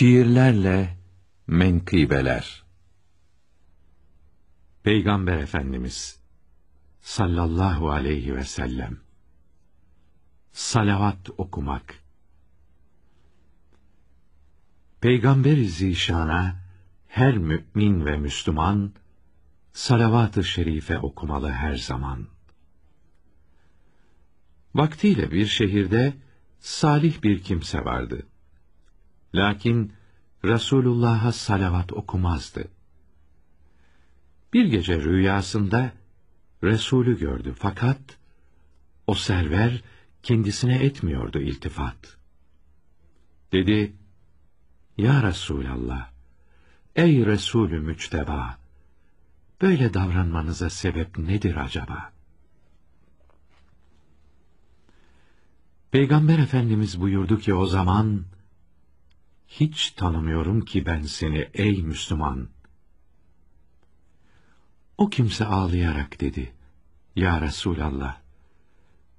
Şiirlerle Menkıbeler Peygamber Efendimiz sallallahu aleyhi ve sellem salavat okumak Peygamber-i Zişan'a her mümin ve Müslüman salavat-ı şerife okumalı her zaman. Vaktiyle bir şehirde salih bir kimse vardı. Lakin Resulullah'a salavat okumazdı. Bir gece rüyasında Resulü gördü fakat o server kendisine etmiyordu iltifat. Dedi, Ya Resulallah, ey Resulü müçteba, böyle davranmanıza sebep nedir acaba? Peygamber Efendimiz buyurdu ki o zaman, hiç tanımıyorum ki ben seni ey Müslüman. O kimse ağlayarak dedi, Ya Resulallah,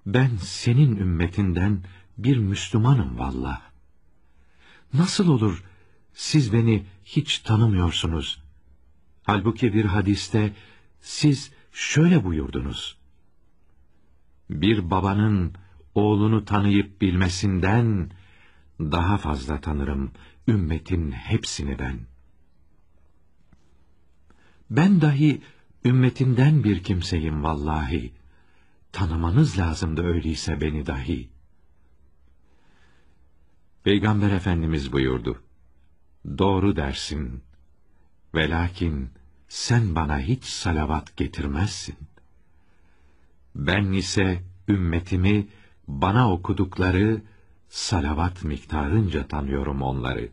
ben senin ümmetinden bir Müslümanım valla. Nasıl olur siz beni hiç tanımıyorsunuz? Halbuki bir hadiste siz şöyle buyurdunuz. Bir babanın oğlunu tanıyıp bilmesinden daha fazla tanırım ümmetin hepsini ben. Ben dahi ümmetimden bir kimseyim vallahi. Tanımanız lazımdı öyleyse beni dahi. Peygamber Efendimiz buyurdu. Doğru dersin. Velakin sen bana hiç salavat getirmezsin. Ben ise ümmetimi bana okudukları salavat miktarınca tanıyorum onları.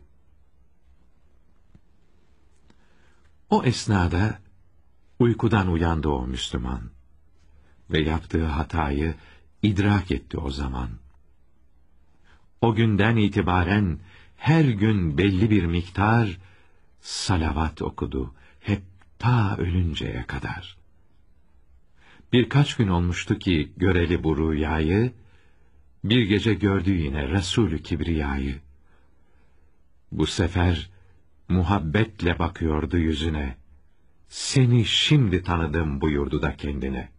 O esnada uykudan uyandı o Müslüman ve yaptığı hatayı idrak etti o zaman. O günden itibaren her gün belli bir miktar salavat okudu hep ta ölünceye kadar. Birkaç gün olmuştu ki göreli bu rüyayı, bir gece gördü yine Resulü Kibriya'yı. Bu sefer muhabbetle bakıyordu yüzüne. Seni şimdi tanıdım buyurdu da kendine.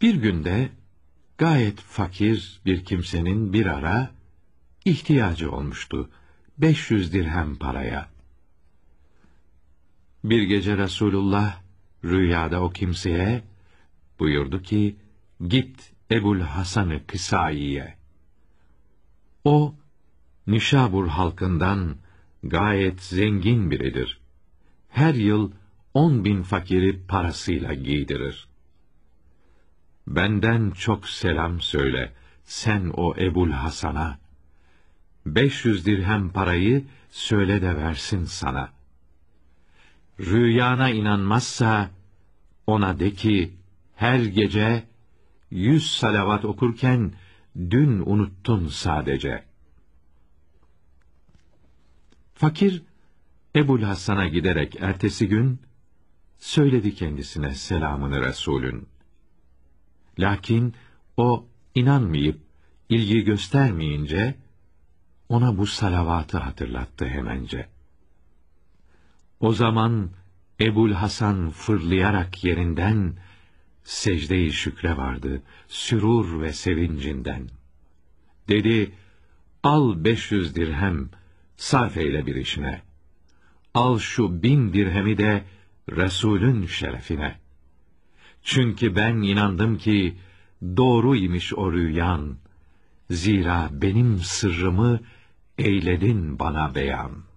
Bir günde gayet fakir bir kimsenin bir ara ihtiyacı olmuştu. 500 dirhem paraya. Bir gece Resulullah rüyada o kimseye buyurdu ki, git Ebul Hasan'ı ı Kısai'ye. O, Nişabur halkından gayet zengin biridir. Her yıl on bin fakiri parasıyla giydirir. Benden çok selam söyle, sen o Ebul Hasan'a. Beş yüz dirhem parayı söyle de versin sana. Rüyana inanmazsa, ona de ki, her gece yüz salavat okurken dün unuttun sadece. Fakir Ebul Hasan'a giderek ertesi gün söyledi kendisine selamını Resul'ün. Lakin o inanmayıp ilgi göstermeyince ona bu salavatı hatırlattı hemence. O zaman Ebul Hasan fırlayarak yerinden secde-i şükre vardı, sürur ve sevincinden. Dedi, al 500 dirhem, sarf eyle bir işine. Al şu bin dirhemi de Resul'ün şerefine. Çünkü ben inandım ki, doğruymuş o rüyan. Zira benim sırrımı eyledin bana beyan.''